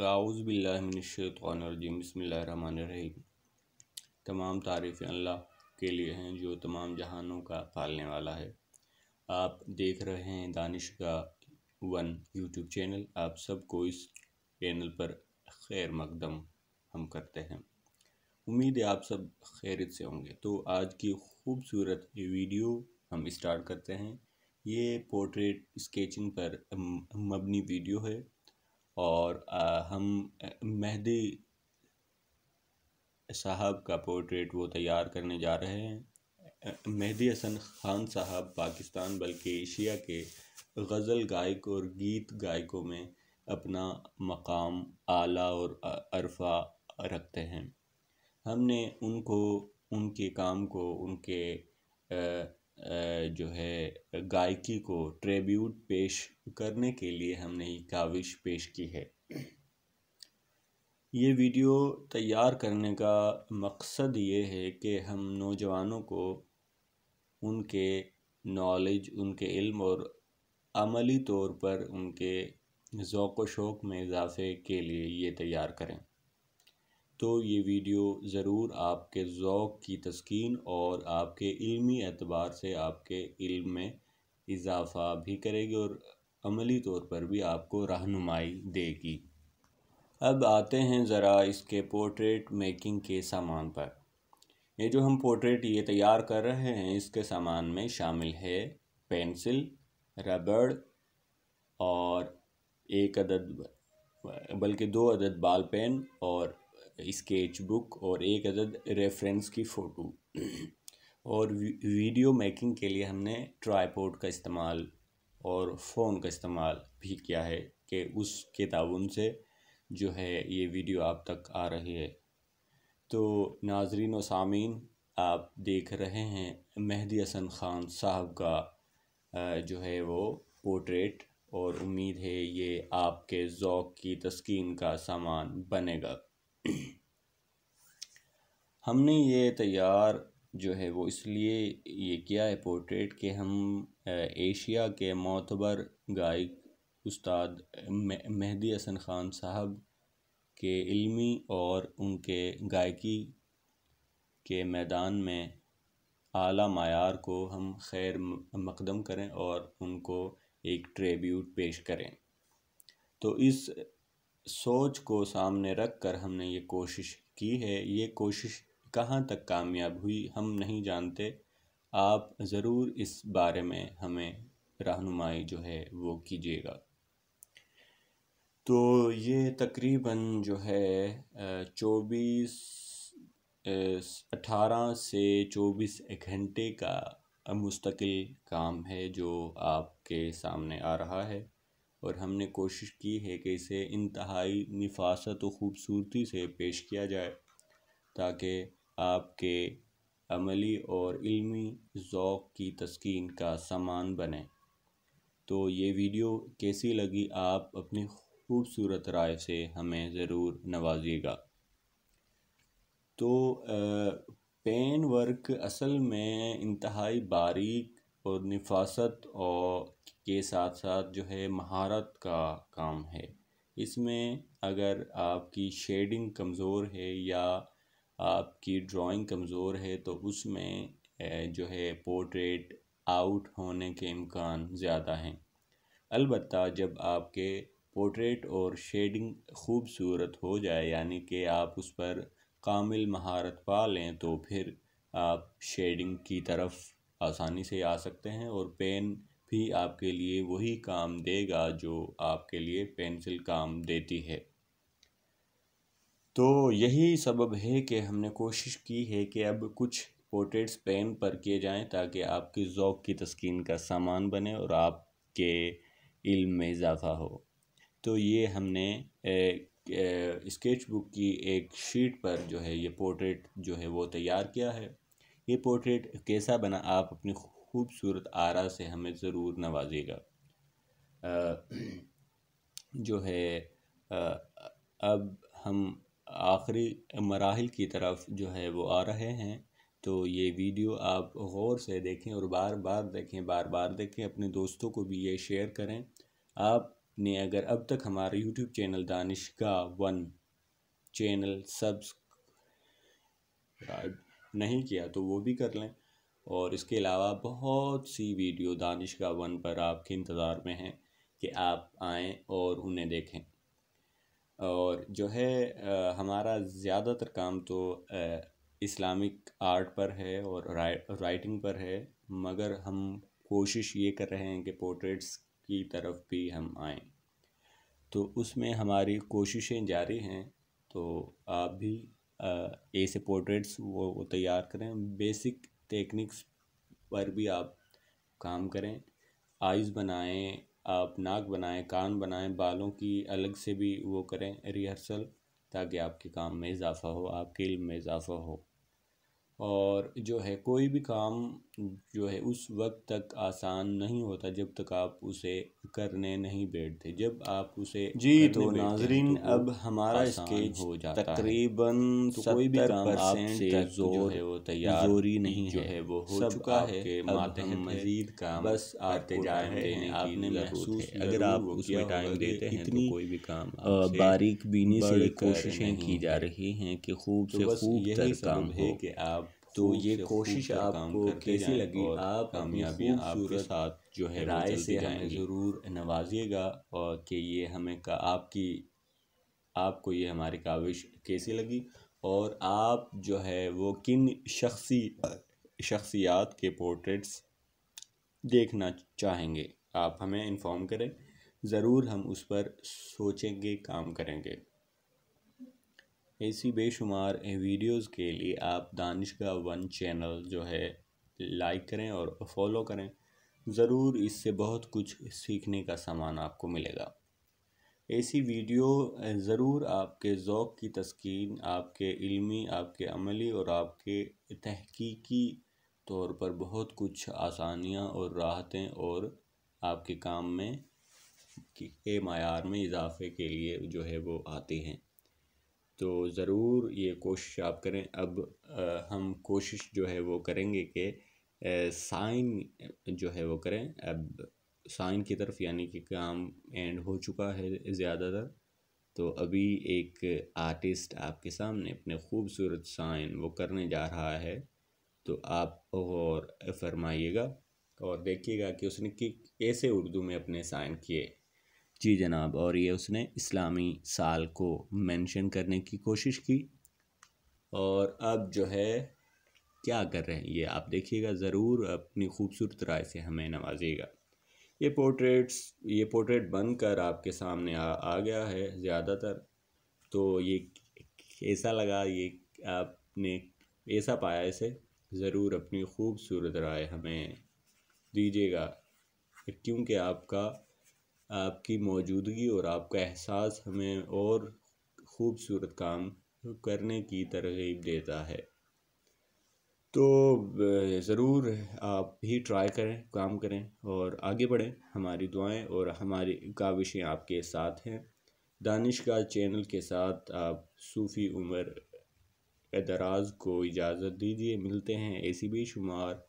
आउज़बिल्लिमिनशैतरजीम बसमीम तमाम तारीफ़ अल्लाह के लिए हैं जो तमाम जहानों का पालने वाला है आप देख रहे हैं दानिश का वन यूट्यूब चैनल आप सबको इस चैनल पर खैर मकदम हम करते हैं उम्मीद है आप सब खैरत से होंगे तो आज की खूबसूरत वीडियो हम स्टार्ट करते हैं ये पोर्ट्रेट स्केचिंग पर मबनी वीडियो है और हम मेहदी साहब का पोर्ट्रेट वो तैयार करने जा रहे हैं मेहदी हसन खान साहब पाकिस्तान बल्कि एशिया के गज़ल गायक और गीत गायकों में अपना मकाम आला और अरफा रखते हैं हमने उनको उनके काम को उनके जो है गायकी को ट्रेब्यूट पेश करने के लिए हमने ये काविश पेश की है ये वीडियो तैयार करने का मकसद ये है कि हम नौजवानों को उनके नॉलेज उनके इल्म और अमली तौर पर उनके ज़ौक़ शौक़ में इजाफ़े के लिए ये तैयार करें तो ये वीडियो ज़रूर आपके ओक़ की तस्किन और आपके इल्मी एतबार से आपके इल्म में इजाफ़ा भी करेगी और अमली तौर पर भी आपको रहनुमाई देगी अब आते हैं ज़रा इसके पोर्ट्रेट मेकिंग के सामान पर ये जो हम पोर्ट्रेट ये तैयार कर रहे हैं इसके सामान में शामिल है पेंसिल रबड़ और एक अदद बल्कि दो अदद बाल पेन और स्केच बुक और एक अदद रेफरेंस की फ़ोटो और वीडियो मेकिंग के लिए हमने ट्राईपोर्ट का इस्तेमाल और फ़ोन का इस्तेमाल भी किया है कि उस ताउन से जो है ये वीडियो आप तक आ रही है तो नाजरीन और सामीन आप देख रहे हैं मेहदी हसन ख़ान साहब का जो है वो पोर्ट्रेट और उम्मीद है ये आपके ओक़ की तस्कीन का सामान बनेगा हमने ये तैयार जो है वो इसलिए ये किया है पोर्ट्रेट के हम एशिया के मोतबर गायक उस्ताद मेहदी हसन ख़ान साहब के इल्मी और उनके गायकी के मैदान में आला मायार को हम खैर मकदम करें और उनको एक ट्रेब्यूट पेश करें तो इस सोच को सामने रख कर हमने ये कोशिश की है ये कोशिश कहाँ तक कामयाब हुई हम नहीं जानते आप ज़रूर इस बारे में हमें रहनुमाई जो है वो कीजिएगा तो ये तकरीबन जो है चौबीस अठारह से चौबीस घंटे का मुस्तकिल काम है जो आपके सामने आ रहा है और हमने कोशिश की है कि इसे इंतहाई नफासत व ख़ूबसूरती से पेश किया जाए ताकि आपके अमली और इल्मी ओक़ की तस्किन का सामान बने तो ये वीडियो कैसी लगी आप अपनी खूबसूरत राय से हमें ज़रूर नवाजिएगा तो आ, पेन वर्क असल में इंतहाई बारीक और नफासत और के साथ साथ जो है महारत का काम है इसमें अगर आपकी शेडिंग कमज़ोर है या आपकी ड्राइंग कमज़ोर है तो उसमें जो है पोर्ट्रेट आउट होने के इम्कान ज़्यादा हैं अलबत् जब आपके पोर्ट्रेट और शेडिंग खूबसूरत हो जाए यानी कि आप उस पर कामिल महारत पा लें तो फिर आप शेडिंग की तरफ आसानी से आ सकते हैं और पेन भी आपके लिए वही काम देगा जो आपके लिए पेंसिल काम देती है तो यही सबब है कि हमने कोशिश की है कि अब कुछ पोर्ट्रेट्स पेन पर किए जाएं ताकि आपके ओक़ की तस्कीन का सामान बने और आपके इल्म में इजाफ़ा हो तो ये हमने स्केच बुक की एक शीट पर जो है ये पोर्ट्रेट जो है वो तैयार किया है ये पोर्ट्रेट कैसा बना आप अपनी खूबसूरत आरा से हमें ज़रूर नवाजिएगा जो है आ, अब हम आखिरी मराहल की तरफ जो है वो आ रहे हैं तो ये वीडियो आप गौर से देखें और बार बार देखें बार बार देखें अपने दोस्तों को भी ये शेयर करें आपने अगर अब तक हमारा यूट्यूब चैनल दानिश का वन चैनल सब्सक्राइब नहीं किया तो वो भी कर लें और इसके अलावा बहुत सी वीडियो दानिश का वन पर आपके इंतज़ार में हैं कि आप आएँ और उन्हें देखें और जो है आ, हमारा ज़्यादातर काम तो आ, इस्लामिक आर्ट पर है और राइ, राइटिंग पर है मगर हम कोशिश ये कर रहे हैं कि पोर्ट्रेट्स की तरफ भी हम आएँ तो उसमें हमारी कोशिशें जारी हैं तो आप भी ऐसे पोर्ट्रेट्स वो, वो तैयार करें बेसिक टेक्निक्स पर भी आप काम करें आइज़ बनाएं आप नाक बनाएं कान बनाएं बालों की अलग से भी वो करें रिहर्सल ताकि आपके काम में इजाफ़ा हो आपके इल्म में इजाफ़ा हो और जो है कोई भी काम जो है उस वक्त तक आसान नहीं होता जब तक आप उसे करने नहीं बैठते जब आप उसे जी तो नाजरीन तो अब हमारा स्केच हो जाता तकरीबन तो कोई भी काम आपसे जो है वो तैयार जोरी नहीं जो है वो हो चुका है माते हैं मजीद काम बस आते जा हैं आपने महसूस अगर आप उसे टाइम देते हैं तो कोई भी काम बारीक बीनी से कोशिशें की जा रही हैं कि खूब तो से खूब काम हो कि आप तो ये कोशिश आपको कैसी लगी आप कामयाबी आपके साथ जो है राय से हमें ज़रूर नवाजिएगा और कि ये हमें का आपकी आपको ये हमारी काविश कैसी लगी और आप जो है वो किन शख्सी शख्सियात के पोर्ट्रेट्स देखना चाहेंगे आप हमें इन्फॉर्म करें ज़रूर हम उस पर सोचेंगे काम करेंगे ऐसी बेशुमार वीडियोस के लिए आप दानिश का वन चैनल जो है लाइक करें और फॉलो करें ज़रूर इससे बहुत कुछ सीखने का सामान आपको मिलेगा ऐसी वीडियो ज़रूर आपके ओक़ की तस्किन आपके इल्मी आपके अमली और आपके तहकीकी तौर पर बहुत कुछ आसानियाँ और राहतें और आपके काम में के मैार में इजाफे के लिए जो है वो आती हैं तो ज़रूर ये कोशिश आप करें अब आ, हम कोशिश जो है वो करेंगे कि साइन जो है वो करें अब साइन की तरफ यानी कि काम एंड हो चुका है ज़्यादातर तो अभी एक आर्टिस्ट आपके सामने अपने खूबसूरत साइन वो करने जा रहा है तो आप और फरमाइएगा और देखिएगा कि उसने कैसे उर्दू में अपने साइन किए जी जनाब और ये उसने इस्लामी साल को मेंशन करने की कोशिश की और अब जो है क्या कर रहे हैं ये आप देखिएगा ज़रूर अपनी खूबसूरत राय से हमें नवाजिएगा ये पोर्ट्रेट्स ये पोर्ट्रेट बनकर आपके सामने आ, आ गया है ज़्यादातर तो ये कैसा लगा ये आपने ऐसा पाया इसे ज़रूर अपनी खूबसूरत राय हमें दीजिएगा क्योंकि आपका आपकी मौजूदगी और आपका एहसास हमें और खूबसूरत काम करने की तरगीब देता है तो ज़रूर आप भी ट्राई करें काम करें और आगे बढ़ें हमारी दुआएं और हमारी काविशें आपके साथ हैं दानिश का चैनल के साथ आप सूफ़ी उमर एदराज़ को इजाज़त दीजिए मिलते हैं ऐसी भी शुमार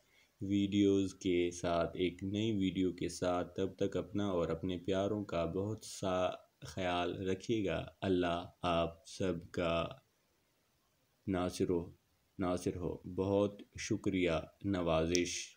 वीडियोस के साथ एक नई वीडियो के साथ तब तक अपना और अपने प्यारों का बहुत सा ख्याल रखिएगा अल्लाह आप सबका नासिर हो नासिर हो बहुत शुक्रिया नवाजिश